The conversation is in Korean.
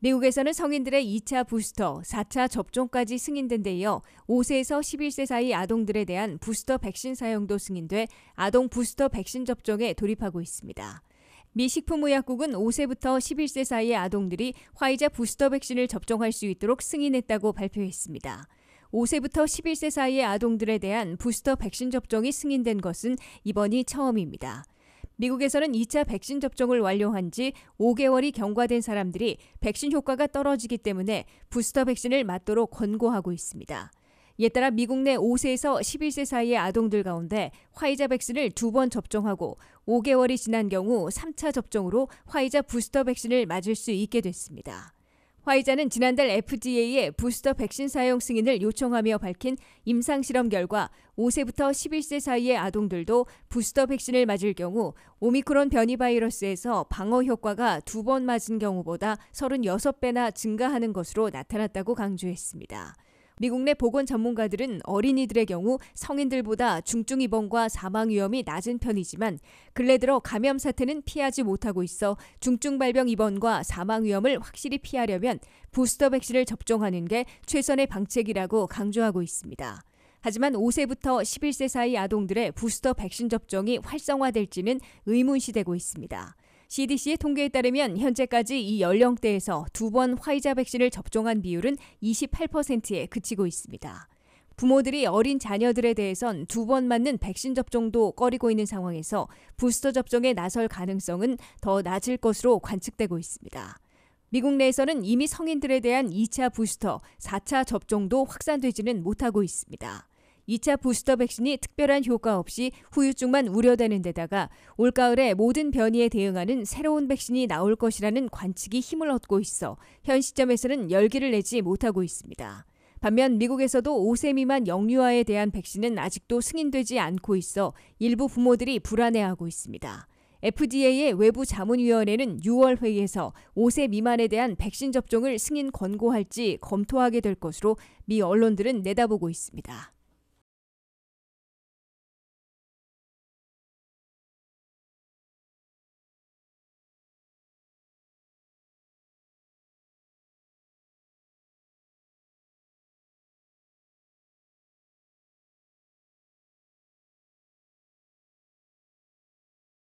미국에서는 성인들의 2차 부스터, 4차 접종까지 승인된 데 이어 5세에서 11세 사이 아동들에 대한 부스터 백신 사용도 승인돼 아동 부스터 백신 접종에 돌입하고 있습니다. 미 식품의약국은 5세부터 11세 사이의 아동들이 화이자 부스터 백신을 접종할 수 있도록 승인했다고 발표했습니다. 5세부터 11세 사이의 아동들에 대한 부스터 백신 접종이 승인된 것은 이번이 처음입니다. 미국에서는 2차 백신 접종을 완료한 지 5개월이 경과된 사람들이 백신 효과가 떨어지기 때문에 부스터 백신을 맞도록 권고하고 있습니다. 이에 따라 미국 내 5세에서 11세 사이의 아동들 가운데 화이자 백신을 두 번 접종하고 5개월이 지난 경우 3차 접종으로 화이자 부스터 백신을 맞을 수 있게 됐습니다. 화이자는 지난달 FDA에 부스터 백신 사용 승인을 요청하며 밝힌 임상실험 결과 5세부터 11세 사이의 아동들도 부스터 백신을 맞을 경우 오미크론 변이 바이러스에서 방어 효과가 두 번 맞은 경우보다 36배나 증가하는 것으로 나타났다고 강조했습니다. 미국 내 보건 전문가들은 어린이들의 경우 성인들보다 중증 입원과 사망 위험이 낮은 편이지만 근래 들어 감염 사태는 피하지 못하고 있어 중증 발병 입원과 사망 위험을 확실히 피하려면 부스터 백신을 접종하는 게 최선의 방책이라고 강조하고 있습니다. 하지만 5세부터 11세 사이 아동들의 부스터 백신 접종이 활성화될지는 의문시되고 있습니다. CDC의 통계에 따르면 현재까지 이 연령대에서 두 번 화이자 백신을 접종한 비율은 28%에 그치고 있습니다. 부모들이 어린 자녀들에 대해선 두 번 맞는 백신 접종도 꺼리고 있는 상황에서 부스터 접종에 나설 가능성은 더 낮을 것으로 관측되고 있습니다. 미국 내에서는 이미 성인들에 대한 2차 부스터, 4차 접종도 확산되지는 못하고 있습니다. 2차 부스터 백신이 특별한 효과 없이 후유증만 우려되는 데다가 올가을에 모든 변이에 대응하는 새로운 백신이 나올 것이라는 관측이 힘을 얻고 있어 현 시점에서는 열기를 내지 못하고 있습니다. 반면 미국에서도 5세 미만 영유아에 대한 백신은 아직도 승인되지 않고 있어 일부 부모들이 불안해하고 있습니다. FDA의 외부 자문위원회는 6월 회의에서 5세 미만에 대한 백신 접종을 승인 권고할지 검토하게 될 것으로 미 언론들은 내다보고 있습니다.